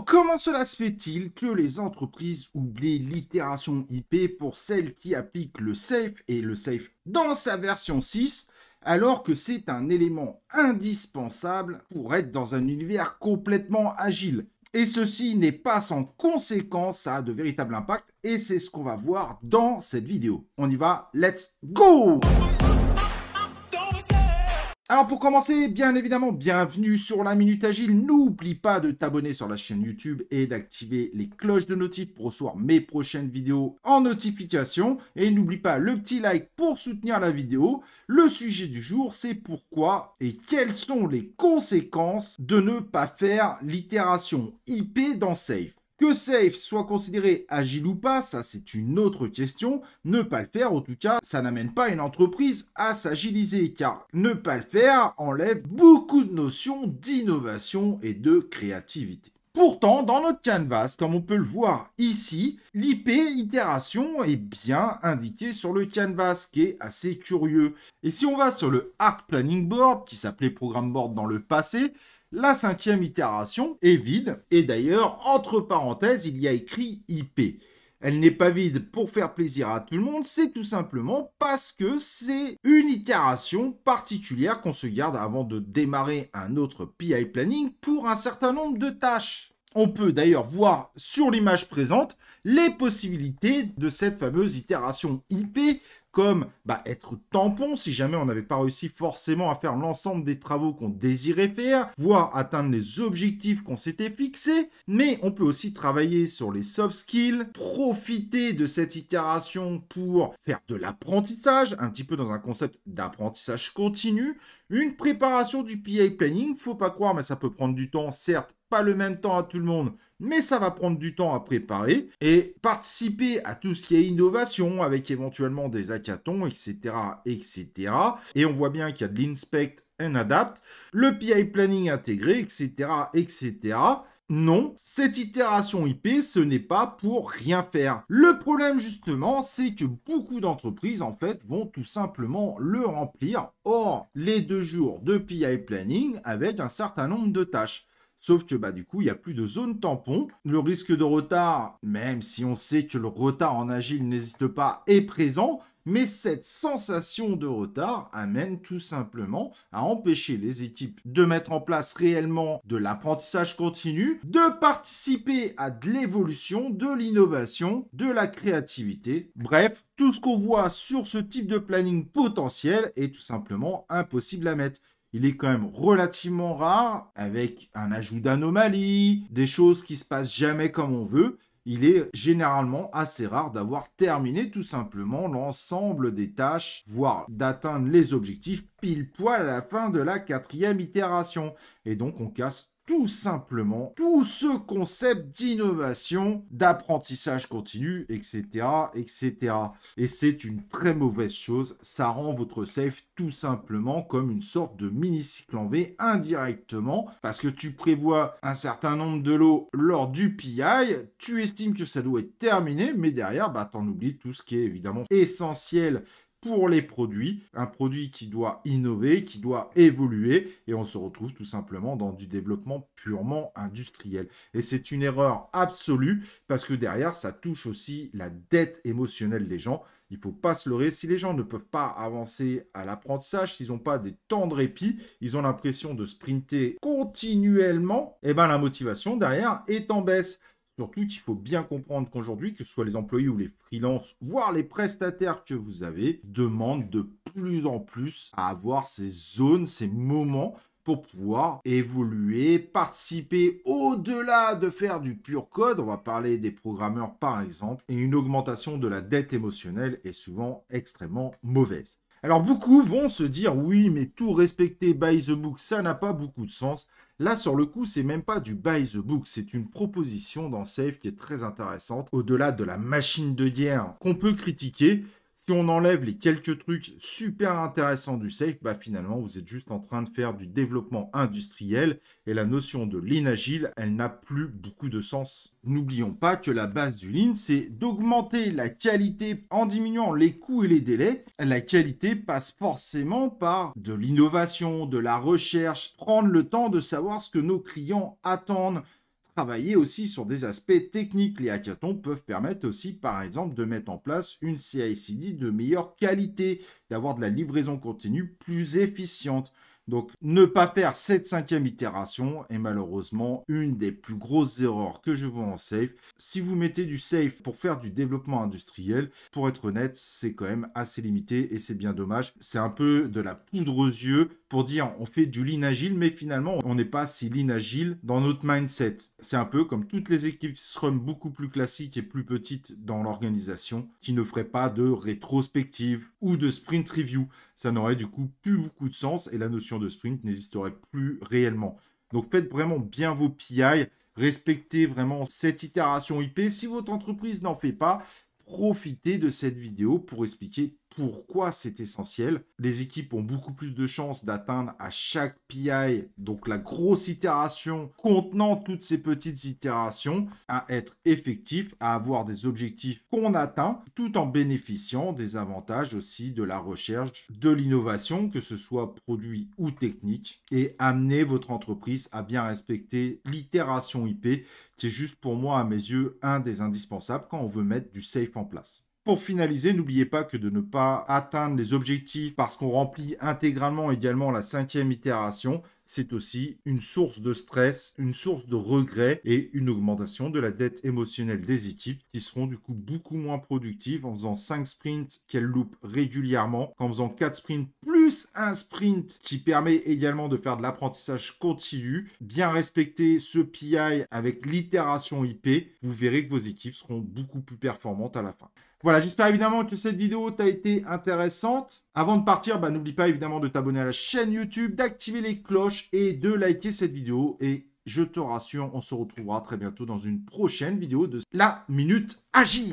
comment cela se fait-il que les entreprises oublient l'itération IP pour celles qui appliquent le safe et le safe dans sa version 6 alors que c'est un élément indispensable pour être dans un univers complètement agile. Et ceci n'est pas sans conséquence, ça a de véritables impacts, et c'est ce qu'on va voir dans cette vidéo. On y va, let's go alors pour commencer, bien évidemment, bienvenue sur la Minute Agile. N'oublie pas de t'abonner sur la chaîne YouTube et d'activer les cloches de notif pour recevoir mes prochaines vidéos en notification. Et n'oublie pas le petit like pour soutenir la vidéo. Le sujet du jour, c'est pourquoi et quelles sont les conséquences de ne pas faire l'itération IP dans Safe. Que Safe soit considéré agile ou pas, ça c'est une autre question. Ne pas le faire, en tout cas, ça n'amène pas une entreprise à s'agiliser, car ne pas le faire enlève beaucoup de notions d'innovation et de créativité. Pourtant, dans notre canvas, comme on peut le voir ici, l'IP itération est bien indiquée sur le canvas, qui est assez curieux. Et si on va sur le Arc Planning Board, qui s'appelait Programme Board dans le passé, la cinquième itération est vide et d'ailleurs, entre parenthèses, il y a écrit IP. Elle n'est pas vide pour faire plaisir à tout le monde, c'est tout simplement parce que c'est une itération particulière qu'on se garde avant de démarrer un autre PI planning pour un certain nombre de tâches. On peut d'ailleurs voir sur l'image présente les possibilités de cette fameuse itération IP comme bah, être tampon si jamais on n'avait pas réussi forcément à faire l'ensemble des travaux qu'on désirait faire, voire atteindre les objectifs qu'on s'était fixés. Mais on peut aussi travailler sur les soft skills, profiter de cette itération pour faire de l'apprentissage, un petit peu dans un concept d'apprentissage continu, une préparation du PI planning, faut pas croire, mais ça peut prendre du temps, certes, le même temps à tout le monde, mais ça va prendre du temps à préparer et participer à tout ce qui est innovation avec éventuellement des hackathons, etc., etc. Et on voit bien qu'il y a de l'inspect and adapt, le PI planning intégré, etc., etc. Non, cette itération IP, ce n'est pas pour rien faire. Le problème justement, c'est que beaucoup d'entreprises en fait vont tout simplement le remplir hors les deux jours de PI planning avec un certain nombre de tâches. Sauf que bah, du coup, il n'y a plus de zone tampon. Le risque de retard, même si on sait que le retard en agile n'existe pas, est présent. Mais cette sensation de retard amène tout simplement à empêcher les équipes de mettre en place réellement de l'apprentissage continu, de participer à de l'évolution, de l'innovation, de la créativité. Bref, tout ce qu'on voit sur ce type de planning potentiel est tout simplement impossible à mettre il est quand même relativement rare, avec un ajout d'anomalies, des choses qui se passent jamais comme on veut. Il est généralement assez rare d'avoir terminé tout simplement l'ensemble des tâches, voire d'atteindre les objectifs pile poil à la fin de la quatrième itération. Et donc on casse tout simplement tout ce concept d'innovation, d'apprentissage continu, etc., etc. Et c'est une très mauvaise chose. Ça rend votre safe tout simplement comme une sorte de mini-cycle en V indirectement parce que tu prévois un certain nombre de lots lors du PI, tu estimes que ça doit être terminé, mais derrière, bah, en oublies tout ce qui est évidemment essentiel pour les produits, un produit qui doit innover, qui doit évoluer, et on se retrouve tout simplement dans du développement purement industriel. Et c'est une erreur absolue, parce que derrière, ça touche aussi la dette émotionnelle des gens. Il ne faut pas se leurrer. Si les gens ne peuvent pas avancer à l'apprentissage, s'ils n'ont pas des temps de répit, ils ont l'impression de sprinter continuellement, et eh bien la motivation derrière est en baisse. Surtout qu'il faut bien comprendre qu'aujourd'hui, que ce soit les employés ou les freelances, voire les prestataires que vous avez, demandent de plus en plus à avoir ces zones, ces moments pour pouvoir évoluer, participer au-delà de faire du pur code. On va parler des programmeurs par exemple. Et une augmentation de la dette émotionnelle est souvent extrêmement mauvaise. Alors beaucoup vont se dire oui, mais tout respecter by the book, ça n'a pas beaucoup de sens. Là, sur le coup, c'est même pas du by the book, c'est une proposition dans Safe qui est très intéressante, au-delà de la machine de guerre qu'on peut critiquer, si on enlève les quelques trucs super intéressants du safe, bah finalement, vous êtes juste en train de faire du développement industriel et la notion de lean agile, elle n'a plus beaucoup de sens. N'oublions pas que la base du lean, c'est d'augmenter la qualité en diminuant les coûts et les délais. La qualité passe forcément par de l'innovation, de la recherche, prendre le temps de savoir ce que nos clients attendent, travailler aussi sur des aspects techniques. Les hackathons peuvent permettre aussi, par exemple, de mettre en place une CI/CD de meilleure qualité, d'avoir de la livraison continue plus efficiente. Donc, ne pas faire cette cinquième itération est malheureusement une des plus grosses erreurs que je vois en safe. Si vous mettez du safe pour faire du développement industriel, pour être honnête, c'est quand même assez limité et c'est bien dommage. C'est un peu de la poudre aux yeux dire on fait du lean agile, mais finalement on n'est pas si lean agile dans notre mindset. C'est un peu comme toutes les équipes Scrum beaucoup plus classiques et plus petites dans l'organisation qui ne feraient pas de rétrospective ou de sprint review. Ça n'aurait du coup plus beaucoup de sens et la notion de sprint n'existerait plus réellement. Donc faites vraiment bien vos PI, respectez vraiment cette itération IP. Si votre entreprise n'en fait pas, profitez de cette vidéo pour expliquer pourquoi c'est essentiel. Les équipes ont beaucoup plus de chances d'atteindre à chaque PI, donc la grosse itération contenant toutes ces petites itérations, à être effectif, à avoir des objectifs qu'on atteint, tout en bénéficiant des avantages aussi de la recherche, de l'innovation, que ce soit produit ou technique, et amener votre entreprise à bien respecter l'itération IP, qui est juste pour moi, à mes yeux, un des indispensables quand on veut mettre du safe en place. Pour finaliser, n'oubliez pas que de ne pas atteindre les objectifs parce qu'on remplit intégralement également la cinquième itération, c'est aussi une source de stress, une source de regret et une augmentation de la dette émotionnelle des équipes qui seront du coup beaucoup moins productives en faisant 5 sprints qu'elles loupent régulièrement, en faisant 4 sprints plus un sprint qui permet également de faire de l'apprentissage continu, bien respecter ce PI avec l'itération IP, vous verrez que vos équipes seront beaucoup plus performantes à la fin. Voilà, j'espère évidemment que cette vidéo t'a été intéressante. Avant de partir, bah, n'oublie pas évidemment de t'abonner à la chaîne YouTube, d'activer les cloches et de liker cette vidéo. Et je te rassure, on se retrouvera très bientôt dans une prochaine vidéo de la Minute Agile.